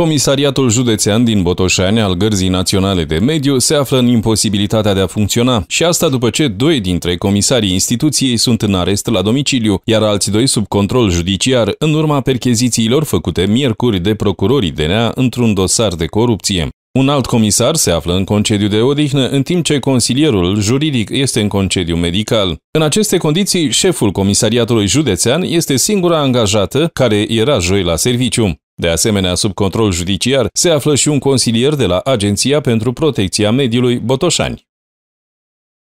Comisariatul Județean din Botoșani al Gărzii Naționale de Mediu se află în imposibilitatea de a funcționa și asta după ce doi dintre comisarii instituției sunt în arest la domiciliu, iar alți doi sub control judiciar în urma perchezițiilor făcute miercuri de procurorii DNA într-un dosar de corupție. Un alt comisar se află în concediu de odihnă, în timp ce consilierul juridic este în concediu medical. În aceste condiții, șeful comisariatului județean este singura angajată care era joi la serviciu. De asemenea, sub control judiciar se află și un consilier de la Agenția pentru Protecția Mediului Botoșani.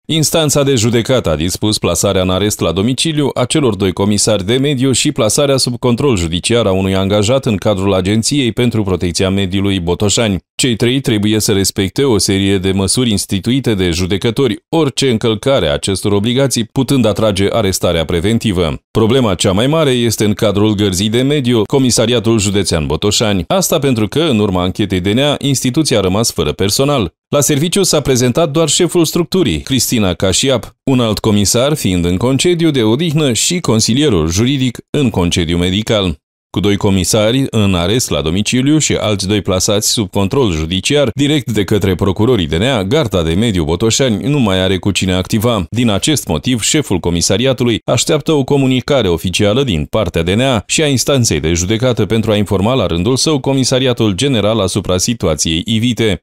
Instanța de judecată a dispus plasarea în arest la domiciliu a celor doi comisari de mediu și plasarea sub control judiciar a unui angajat în cadrul Agenției pentru Protecția Mediului Botoșani. Cei trei trebuie să respecte o serie de măsuri instituite de judecători, orice încălcare a acestor obligații putând atrage arestarea preventivă. Problema cea mai mare este în cadrul gărzii de mediu, Comisariatul Județean Botoșani. Asta pentru că, în urma anchetei DNA, instituția a rămas fără personal. La serviciu s-a prezentat doar șeful structurii, Cristina Cașiap, un alt comisar fiind în concediu de odihnă și consilierul juridic în concediu medical. Cu doi comisari în arest la domiciliu și alți doi plasați sub control judiciar direct de către procurorii DNA, Garda de Mediu Botoșani nu mai are cu cine activa. Din acest motiv, șeful comisariatului așteaptă o comunicare oficială din partea DNA și a instanței de judecată pentru a informa la rândul său Comisariatul General asupra situației ivite.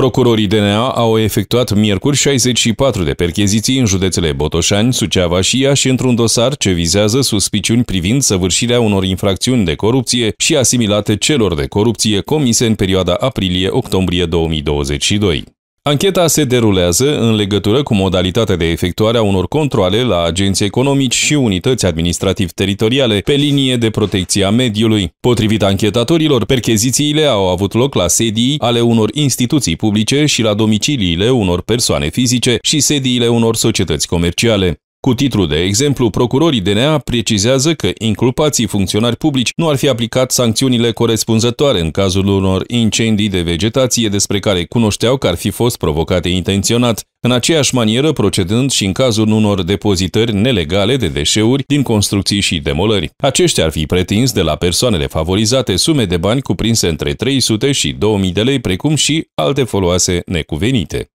Procurorii DNA au efectuat miercuri 64 de percheziții în județele Botoșani, Suceava și Iași într-un dosar ce vizează suspiciuni privind săvârșirea unor infracțiuni de corupție și asimilate celor de corupție comise în perioada aprilie-octombrie 2022. Ancheta se derulează în legătură cu modalitatea de efectuare a unor controle la agenții economici și unități administrativ-teritoriale pe linie de protecție a mediului. Potrivit anchetatorilor, perchezițiile au avut loc la sedii ale unor instituții publice și la domiciliile unor persoane fizice și sediile unor societăți comerciale. Cu titlu de exemplu, procurorii DNA precizează că inculpații funcționari publici nu ar fi aplicat sancțiunile corespunzătoare în cazul unor incendii de vegetație despre care cunoșteau că ar fi fost provocate intenționat, în aceeași manieră procedând și în cazul unor depozitări nelegale de deșeuri din construcții și demolări. Aceștia ar fi pretins de la persoanele favorizate sume de bani cuprinse între 300 și 2000 de lei, precum și alte foloase necuvenite.